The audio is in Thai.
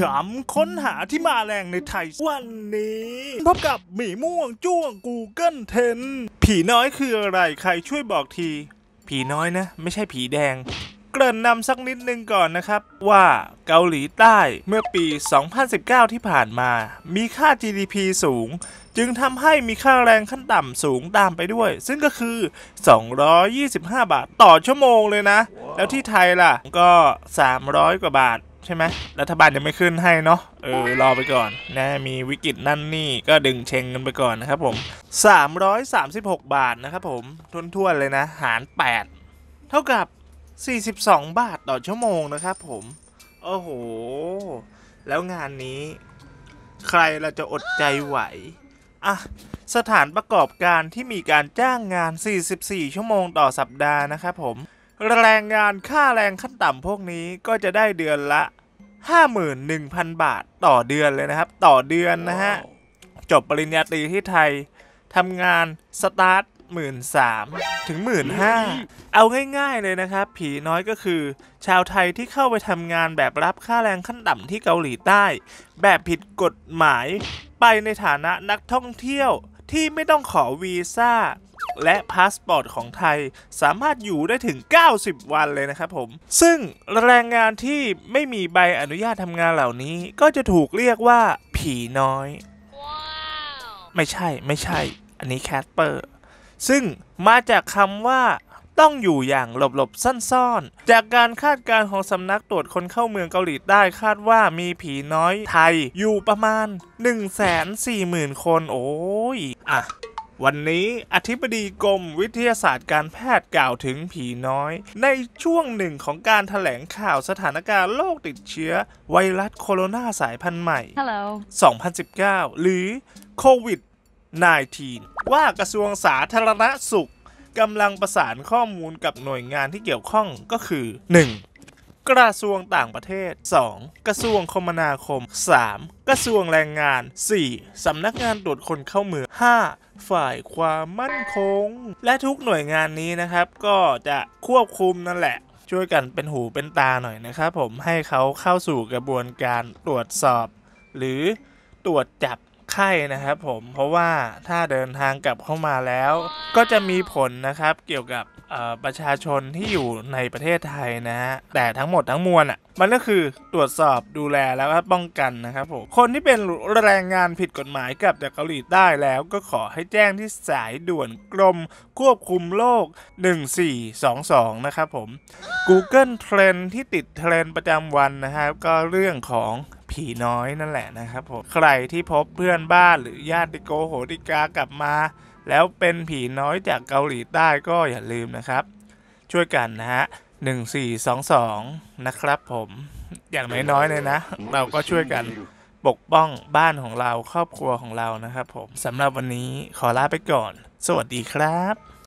ขำค้นหาที่มาแรงในไทยวันนี้พบกับหมีม่วงจ้วง Google Trend ผีน้อยคืออะไรใครช่วยบอกที ผีน้อยนะ ไม่ใช่ผีแดง เกริ่นนำสักนิดนึงก่อนนะครับว่าเกาหลีใต้เมื่อปี 2019 ที่ผ่านมา มีค่า GDP สูง จึงทำให้มีค่าแรงขั้นต่ำสูงตามไปด้วย ซึ่งก็คือ 225 บาทต่อชั่วโมงเลยนะ แล้วที่ไทยล่ะก็ 300 กว่าบาทใช่ไหมรัฐบาลยังไม่ขึ้นให้เนาะเออ รอไปก่อนนะมีวิกฤตนั่นนี่ ก็ดึงเชงกันไปก่อนนะครับผม 336 บาทนะครับผมทวนๆเลยนะ หาร 8 เท่ากับ 42 บาทต่อชั่วโมงนะครับผม โอ้โห แล้วงานนี้ ใครเราจะอดใจไหว อ่ะ สถานประกอบการที่มีการจ้างงาน 44 ชั่วโมงต่อสัปดาห์นะครับผมแรงงานค่าแรงขั้นต่ำพวกนี้ก็จะได้เดือนละ 51,000 บาทต่อเดือนเลยนะครับต่อเดือนนะฮะจบปริญญาตรีที่ไทยทำงานสตาร์ทหมื่นสามถึงหมื่นห้าเอาง่ายๆเลยนะครับผีน้อยก็คือ ชาวไทยที่เข้าไปทำงานแบบรับค่าแรงขั้นต่ำที่เกาหลีใต้ แบบผิดกฎหมายไปในฐานะนักท่องเที่ยวที่ไม่ต้องขอวีซ่าและพาสปอร์ตของไทยสามารถอยู่ได้ถึง 90 วันเลยนะครับผม ซึ่งแรงงานที่ไม่มีใบอนุญาตทำงานเหล่านี้ก็จะถูกเรียกว่า ผีน้อย ไม่ใช่ไม่ใช่ อันนี้แคสเปอร์ ซึ่งมาจากคำว่า ต้องอยู่อย่างหลบๆซ่อนๆ จากการคาดการณ์ของสำนักตรวจคนเข้าเมืองเกาหลีใต้คาดว่ามีผีน้อยไทยอยู่ประมาณ 1 4 0 0 0 0 คน โอ้ย อ่ะวันนี้อธิบดีกรมวิทยาศาสตร์การแพทย์กล่าวถึงผีน้อย ในช่วงหนึ่งของการถแถลงข่าวสถานการณ์โรคติดเชื้อ ไวรัสโคโรนาสายพันธุ์ใหม่ Hello. 2019 หรือโควิด -19 ว่ากระทรวงสาธารณสุขกำลังประสานข้อมูลกับหน่วยงานที่เกี่ยวข้องก็คือ 1. กระทรวงต่างประเทศ 2. กระทรวงคมนาคม 3. กระทรวงแรงงาน 4. สำนักงานตรวจคนเข้าเมือง 5. ฝ่ายความมั่นคง และทุกหน่วยงานนี้นะครับก็จะควบคุมนั่นแหละ ช่วยกันเป็นหูเป็นตาหน่อยนะครับผมให้เขาเข้าสู่กระบวนการตรวจสอบหรือตรวจจับไข้นะครับผม เพราะว่าถ้าเดินทางกลับเข้ามาแล้วก็จะมีผลนะครับเกี่ยวกับประชาชนที่อยู่ในประเทศไทยนะฮะแต่ทั้งหมดทั้งมวลอ่ะ มันก็คือตรวจสอบดูแลแล้วก็ป้องกันนะครับผม คนที่เป็นแรงงานผิดกฎหมายกับจากเกาหลีใต้แล้วก็ขอให้แจ้งที่สายด่วนกรม ควบคุมโรค1422 นะครับผม Google Trend ที่ติดเทรนประจำวันนะครับก็เรื่องของผีน้อยนั่นแหละนะครับผมใครที่พบเพื่อนบ้านหรือญาติโกโหติกากลับมา แล้วเป็นผีน้อยจากเกาหลีใต้ก็อย่าลืมนะครับ ช่วยกันนะฮะ1422นะครับผมอย่างน้อยๆเลยนะ เราก็ช่วยกันปกป้องบ้านของเราครอบครัวของเรานะครับผมสำหรับวันนี้ขอลาไปก่อน สวัสดีครับ